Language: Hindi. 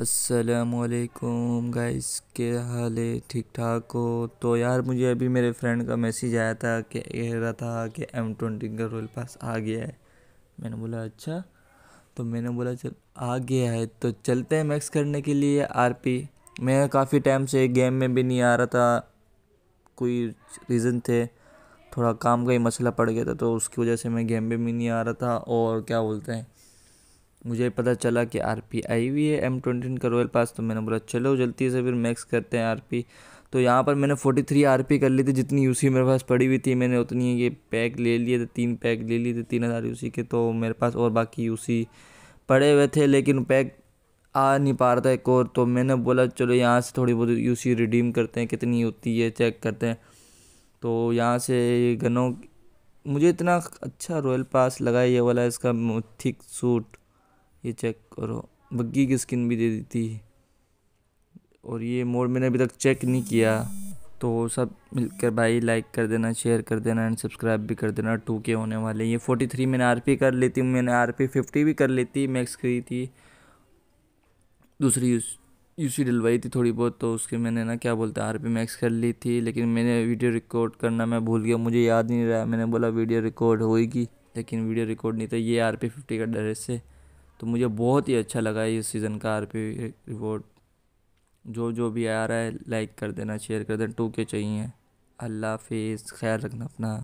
असलकुम गाइस के हाल है ठीक ठाक हो तो यार मुझे अभी मेरे फ्रेंड का मैसेज आया था कि कह रहा था कि एम ट्वेंटी का रोल पास आ गया है मैंने बोला अच्छा तो मैंने बोला चल आ गया है तो चलते हैं मैक्स करने के लिए आरपी मैं काफ़ी टाइम से गेम में भी नहीं आ रहा था कोई रीज़न थे थोड़ा काम का ही मसला पड़ गया था तो उसकी वजह से मैं गेम में भी नहीं आ रहा था और क्या बोलते हैं मुझे पता चला कि आर पी आई हुई है एम ट्वेंटी का रॉयल पास तो मैंने बोला चलो जल्दी से फिर मैक्स करते हैं आर पी तो यहाँ पर मैंने फोर्टी थ्री आर पी कर ली थी जितनी यू सी मेरे पास पड़ी हुई थी मैंने उतनी ये पैक ले लिए थे तीन पैक ले लिए थे तीन हज़ार यू सी के तो मेरे पास और बाकी यू सी पड़े हुए थे लेकिन पैक आ नहीं पा रहा था एक और तो मैंने बोला चलो यहाँ से थोड़ी बहुत यू सी रिडीम करते हैं कितनी होती है चेक करते हैं तो यहाँ से गनों मुझे इतना अच्छा रॉयल पास लगा ये वाला इसका थिक सूट ये चेक करो बग्गी की स्किन भी दे दी थी और ये मोड मैंने अभी तक चेक नहीं किया तो सब मिलकर भाई लाइक कर देना शेयर कर देना एंड सब्सक्राइब भी कर देना टू के होने वाले ये फोर्टी थ्री मैंने आर पी कर लेती मैंने आर पी फिफ्टी भी कर लेती मैक्स करी थी दूसरी यू सी डलवाई थी थोड़ी बहुत तो उसके मैंने ना क्या बोलते हैं आर पी मैक्स कर ली थी लेकिन मैंने वीडियो रिकॉर्ड करना मैं भूल गया मुझे याद नहीं रहा मैंने बोला वीडियो रिकॉर्ड होएगी लेकिन वीडियो रिकॉर्ड नहीं था ये आर पी फिफ्टी का डरेस है तो मुझे बहुत ही अच्छा लगा इस सीज़न का आर पी रिवॉर्ड जो जो भी आ रहा है लाइक कर देना शेयर कर देना टू के चाहिए अल्लाह हाफिज़ ख्याल रखना अपना